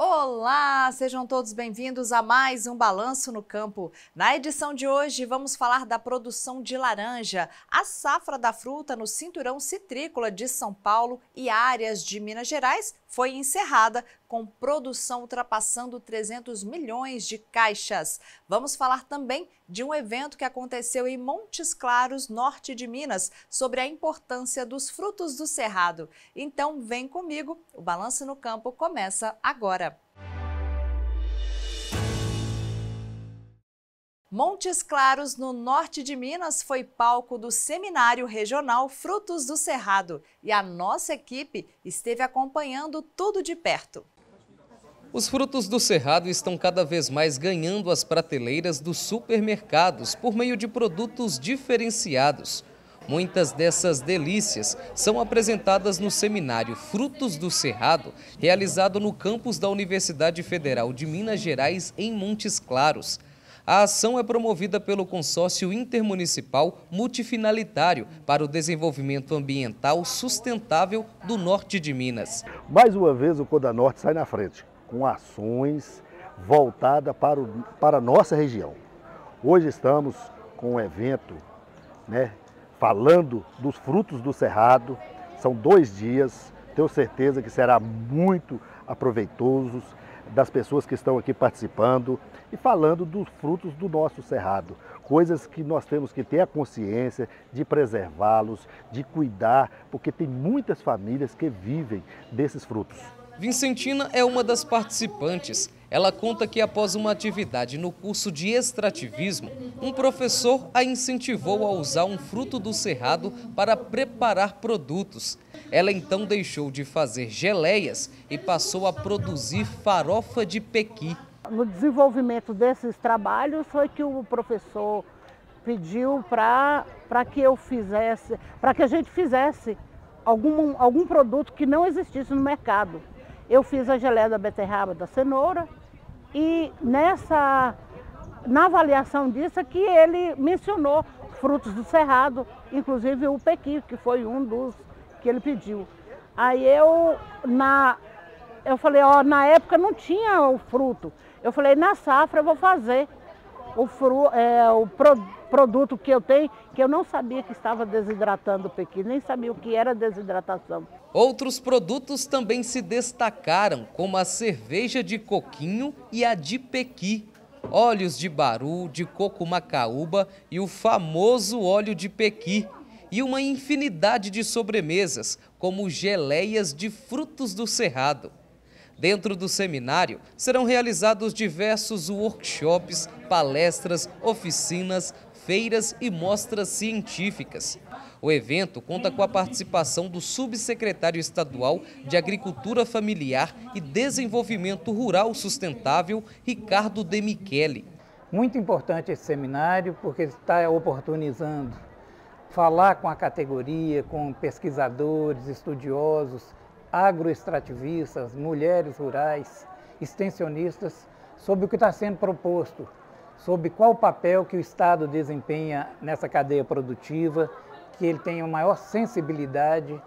o Olá, sejam todos bem-vindos a mais um Balanço no Campo. Na edição de hoje, vamos falar da produção de laranja, a safra da fruta no cinturão citrícola de São Paulo e áreas de Minas Gerais foi encerrada com produção ultrapassando 300 milhões de caixas. Vamos falar também de um evento que aconteceu em Montes Claros, norte de Minas, sobre a importância dos frutos do cerrado. Então, vem comigo, o Balanço no Campo começa agora. Montes Claros, no norte de Minas, foi palco do seminário regional Frutos do Cerrado e a nossa equipe esteve acompanhando tudo de perto. Os frutos do cerrado estão cada vez mais ganhando as prateleiras dos supermercados por meio de produtos diferenciados. Muitas dessas delícias são apresentadas no seminário Frutos do Cerrado, realizado no campus da Universidade Federal de Minas Gerais, em Montes Claros. A ação é promovida pelo Consórcio Intermunicipal Multifinalitário para o Desenvolvimento Ambiental Sustentável do Norte de Minas. Mais uma vez, o Coda Norte sai na frente com ações voltadas para, o, para a nossa região. Hoje estamos com um evento né, falando dos frutos do Cerrado. São dois dias, tenho certeza que será muito aproveitosos das pessoas que estão aqui participando e falando dos frutos do nosso cerrado, coisas que nós temos que ter a consciência de preservá-los, de cuidar, porque tem muitas famílias que vivem desses frutos. Vincentina é uma das participantes. Ela conta que após uma atividade no curso de extrativismo, um professor a incentivou a usar um fruto do cerrado para preparar produtos. Ela então deixou de fazer geleias e passou a produzir farofa de pequi. No desenvolvimento desses trabalhos foi que o professor pediu para que eu fizesse, para que a gente fizesse algum, algum produto que não existisse no mercado. Eu fiz a geleia da beterraba, da cenoura e nessa na avaliação disso é que ele mencionou frutos do cerrado, inclusive o pequi, que foi um dos que ele pediu. Aí eu, na, eu falei, ó, na época não tinha o fruto. Eu falei, na safra eu vou fazer o, fru, é, o pro, produto que eu tenho, que eu não sabia que estava desidratando o pequi, nem sabia o que era desidratação. Outros produtos também se destacaram, como a cerveja de coquinho e a de pequi, óleos de baru, de coco macaúba e o famoso óleo de pequi, e uma infinidade de sobremesas, como geleias de frutos do cerrado. Dentro do seminário serão realizados diversos workshops, palestras, oficinas, feiras e mostras científicas. O evento conta com a participação do subsecretário estadual de Agricultura Familiar e Desenvolvimento Rural Sustentável, Ricardo De Muito importante esse seminário porque está oportunizando falar com a categoria, com pesquisadores, estudiosos, agroextrativistas, mulheres rurais, extensionistas, sobre o que está sendo proposto, sobre qual papel que o Estado desempenha nessa cadeia produtiva, que ele tenha maior sensibilidade,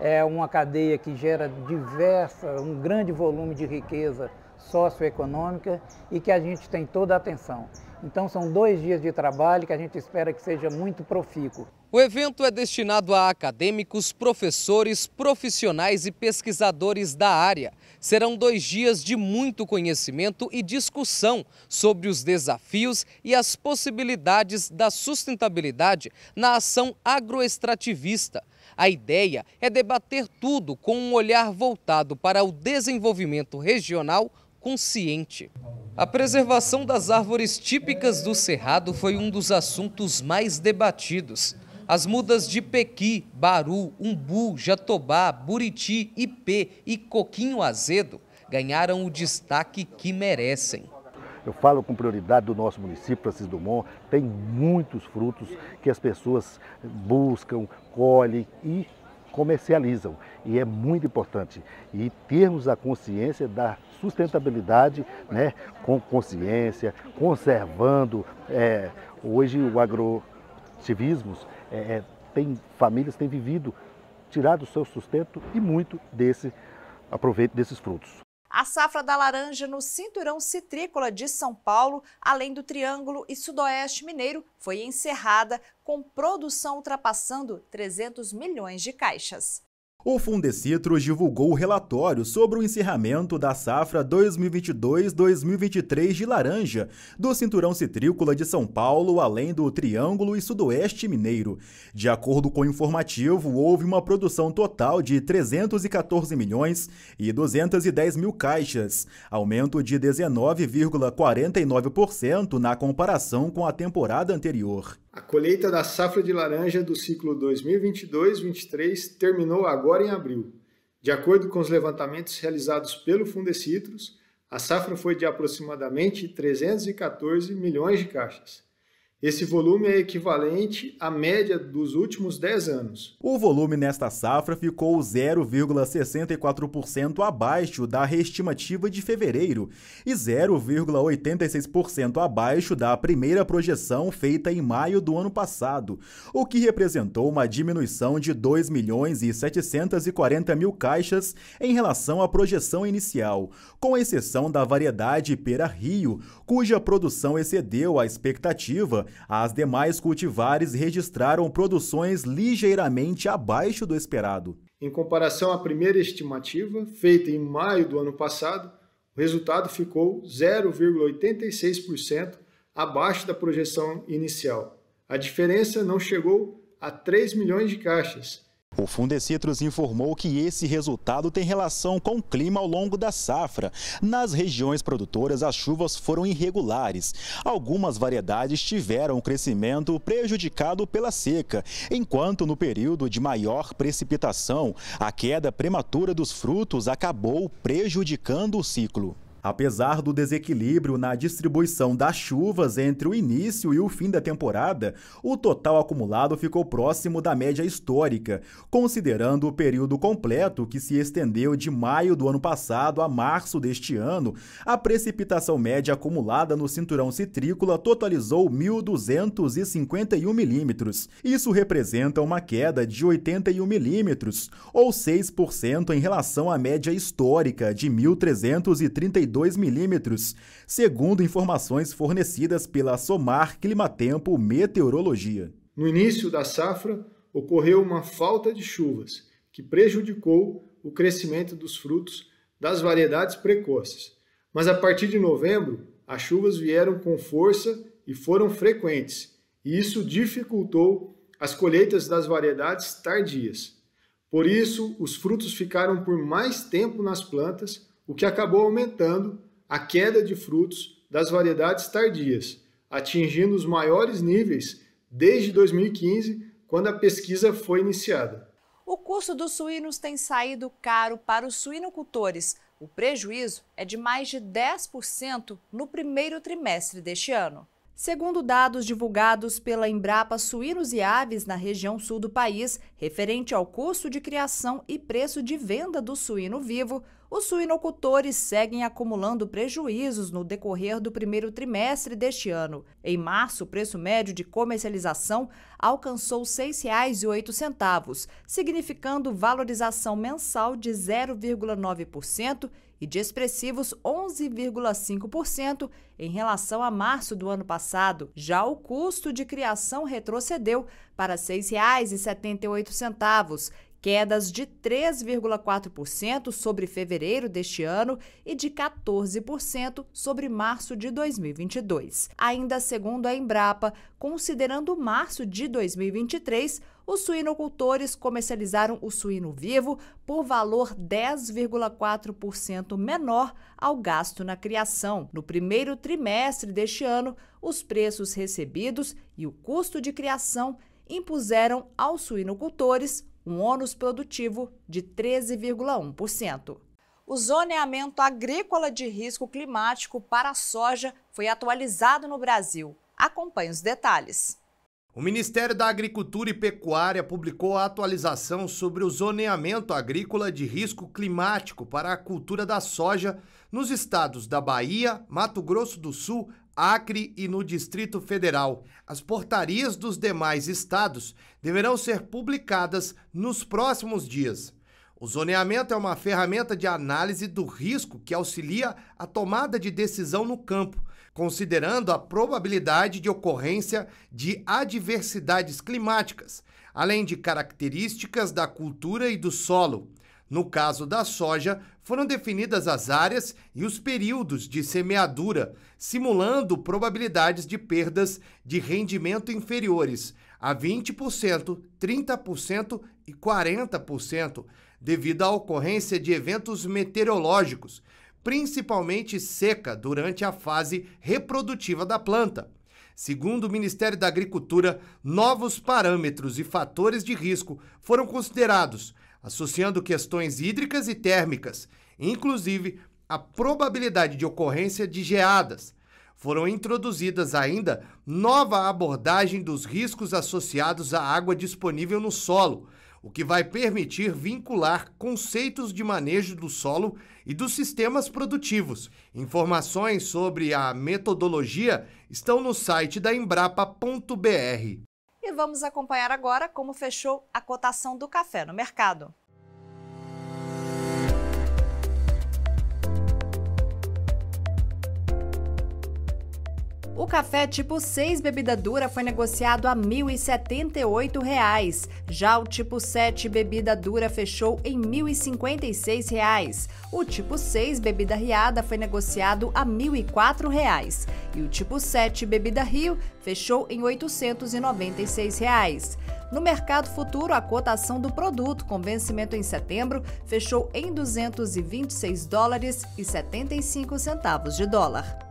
é uma cadeia que gera diversa, um grande volume de riqueza socioeconômica e que a gente tem toda a atenção. Então são dois dias de trabalho que a gente espera que seja muito profícuo. O evento é destinado a acadêmicos, professores, profissionais e pesquisadores da área. Serão dois dias de muito conhecimento e discussão sobre os desafios e as possibilidades da sustentabilidade na ação agroextrativista. A ideia é debater tudo com um olhar voltado para o desenvolvimento regional consciente. A preservação das árvores típicas do Cerrado foi um dos assuntos mais debatidos. As mudas de Pequi, Baru, Umbu, Jatobá, Buriti, Ipê e Coquinho Azedo ganharam o destaque que merecem. Eu falo com prioridade do nosso município, Francisco Dumont, tem muitos frutos que as pessoas buscam, colhem e comercializam. E é muito importante. E termos a consciência da sustentabilidade, né, com consciência, conservando. É, hoje o agro ativismos, é, é, tem famílias têm vivido, tirado o seu sustento e muito desse aproveito desses frutos. A safra da laranja no cinturão citrícola de São Paulo, além do Triângulo e Sudoeste Mineiro, foi encerrada com produção ultrapassando 300 milhões de caixas. O Fundecitros divulgou o relatório sobre o encerramento da safra 2022-2023 de laranja do cinturão citrícola de São Paulo, além do Triângulo e Sudoeste Mineiro. De acordo com o informativo, houve uma produção total de 314 milhões e 210 mil caixas, aumento de 19,49% na comparação com a temporada anterior. A colheita da safra de laranja do ciclo 2022-23 terminou agora em abril. De acordo com os levantamentos realizados pelo Fundecitros, a safra foi de aproximadamente 314 milhões de caixas. Esse volume é equivalente à média dos últimos 10 anos. O volume nesta safra ficou 0,64% abaixo da reestimativa de fevereiro e 0,86% abaixo da primeira projeção feita em maio do ano passado, o que representou uma diminuição de 2 milhões e 740 mil caixas em relação à projeção inicial, com exceção da variedade Pera Rio, cuja produção excedeu a expectativa as demais cultivares registraram produções ligeiramente abaixo do esperado. Em comparação à primeira estimativa, feita em maio do ano passado, o resultado ficou 0,86% abaixo da projeção inicial. A diferença não chegou a 3 milhões de caixas, o Fundecitros informou que esse resultado tem relação com o clima ao longo da safra. Nas regiões produtoras, as chuvas foram irregulares. Algumas variedades tiveram crescimento prejudicado pela seca, enquanto no período de maior precipitação, a queda prematura dos frutos acabou prejudicando o ciclo. Apesar do desequilíbrio na distribuição das chuvas entre o início e o fim da temporada, o total acumulado ficou próximo da média histórica, considerando o período completo que se estendeu de maio do ano passado a março deste ano. A precipitação média acumulada no cinturão citrícola totalizou 1.251 milímetros. Isso representa uma queda de 81 milímetros, ou 6% em relação à média histórica de 1.332 32 milímetros, segundo informações fornecidas pela Somar Climatempo Meteorologia. No início da safra, ocorreu uma falta de chuvas, que prejudicou o crescimento dos frutos das variedades precoces. Mas a partir de novembro, as chuvas vieram com força e foram frequentes, e isso dificultou as colheitas das variedades tardias. Por isso, os frutos ficaram por mais tempo nas plantas, o que acabou aumentando a queda de frutos das variedades tardias, atingindo os maiores níveis desde 2015, quando a pesquisa foi iniciada. O custo dos suínos tem saído caro para os suinocultores. O prejuízo é de mais de 10% no primeiro trimestre deste ano. Segundo dados divulgados pela Embrapa Suínos e Aves na região sul do país, referente ao custo de criação e preço de venda do suíno vivo, os suinocultores seguem acumulando prejuízos no decorrer do primeiro trimestre deste ano. Em março, o preço médio de comercialização alcançou R$ 6,08, significando valorização mensal de 0,9% e de expressivos 11,5% em relação a março do ano passado. Já o custo de criação retrocedeu para R$ 6,78, quedas de 3,4% sobre fevereiro deste ano e de 14% sobre março de 2022. Ainda segundo a Embrapa, considerando março de 2023, os suinocultores comercializaram o suíno vivo por valor 10,4% menor ao gasto na criação. No primeiro trimestre deste ano, os preços recebidos e o custo de criação impuseram aos suinocultores um ônus produtivo de 13,1%. O zoneamento agrícola de risco climático para a soja foi atualizado no Brasil. Acompanhe os detalhes. O Ministério da Agricultura e Pecuária publicou a atualização sobre o zoneamento agrícola de risco climático para a cultura da soja nos estados da Bahia, Mato Grosso do Sul, Acre e no Distrito Federal. As portarias dos demais estados deverão ser publicadas nos próximos dias. O zoneamento é uma ferramenta de análise do risco que auxilia a tomada de decisão no campo considerando a probabilidade de ocorrência de adversidades climáticas, além de características da cultura e do solo. No caso da soja, foram definidas as áreas e os períodos de semeadura, simulando probabilidades de perdas de rendimento inferiores a 20%, 30% e 40%, devido à ocorrência de eventos meteorológicos, principalmente seca durante a fase reprodutiva da planta. Segundo o Ministério da Agricultura, novos parâmetros e fatores de risco foram considerados, associando questões hídricas e térmicas, inclusive a probabilidade de ocorrência de geadas. Foram introduzidas ainda nova abordagem dos riscos associados à água disponível no solo, o que vai permitir vincular conceitos de manejo do solo e dos sistemas produtivos. Informações sobre a metodologia estão no site da Embrapa.br. E vamos acompanhar agora como fechou a cotação do café no mercado. O café tipo 6 bebida dura foi negociado a R$ 1.078. Já o tipo 7 bebida dura fechou em R$ 1.056. O tipo 6 bebida riada foi negociado a R$ 1.004. E o tipo 7 bebida rio fechou em R$ 896. Reais. No mercado futuro, a cotação do produto com vencimento em setembro fechou em 226 dólares e 75 centavos de dólar.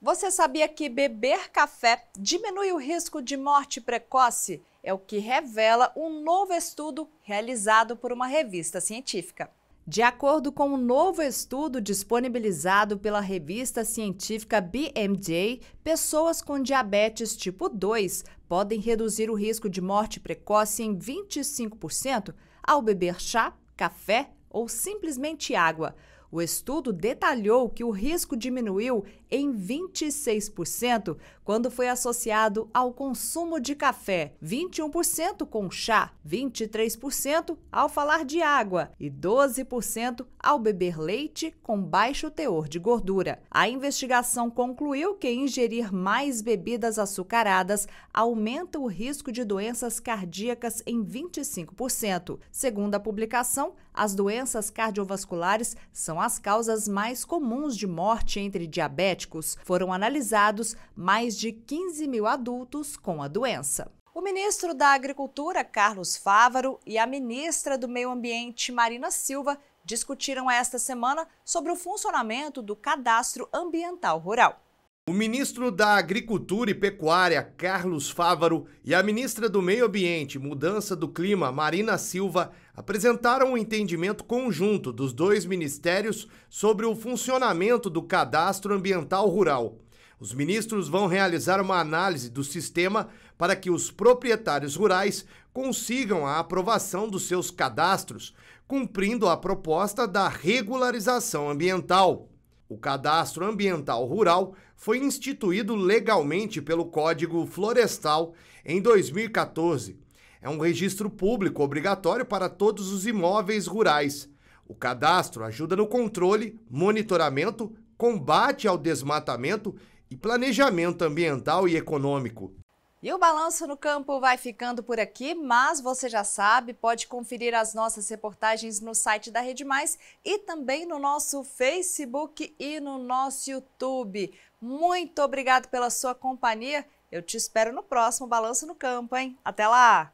Você sabia que beber café diminui o risco de morte precoce? É o que revela um novo estudo realizado por uma revista científica. De acordo com um novo estudo disponibilizado pela revista científica BMJ, pessoas com diabetes tipo 2 podem reduzir o risco de morte precoce em 25% ao beber chá, café ou simplesmente água. O estudo detalhou que o risco diminuiu em 26% quando foi associado ao consumo de café, 21% com chá, 23% ao falar de água e 12% ao beber leite com baixo teor de gordura. A investigação concluiu que ingerir mais bebidas açucaradas aumenta o risco de doenças cardíacas em 25%. Segundo a publicação, as doenças cardiovasculares são as causas mais comuns de morte entre diabetes genéticos. Foram analisados mais de 15 mil adultos com a doença. O ministro da Agricultura, Carlos Fávaro, e a ministra do Meio Ambiente, Marina Silva, discutiram esta semana sobre o funcionamento do cadastro ambiental rural. O ministro da Agricultura e Pecuária, Carlos Fávaro, e a ministra do Meio Ambiente e Mudança do Clima, Marina Silva, apresentaram um entendimento conjunto dos dois ministérios sobre o funcionamento do cadastro ambiental rural. Os ministros vão realizar uma análise do sistema para que os proprietários rurais consigam a aprovação dos seus cadastros, cumprindo a proposta da regularização ambiental. O cadastro ambiental rural foi instituído legalmente pelo Código Florestal em 2014. É um registro público obrigatório para todos os imóveis rurais. O cadastro ajuda no controle, monitoramento, combate ao desmatamento e planejamento ambiental e econômico. E o Balanço no Campo vai ficando por aqui, mas você já sabe, pode conferir as nossas reportagens no site da Rede Mais e também no nosso Facebook e no nosso YouTube. Muito obrigado pela sua companhia. Eu te espero no próximo Balanço no Campo, hein? Até lá!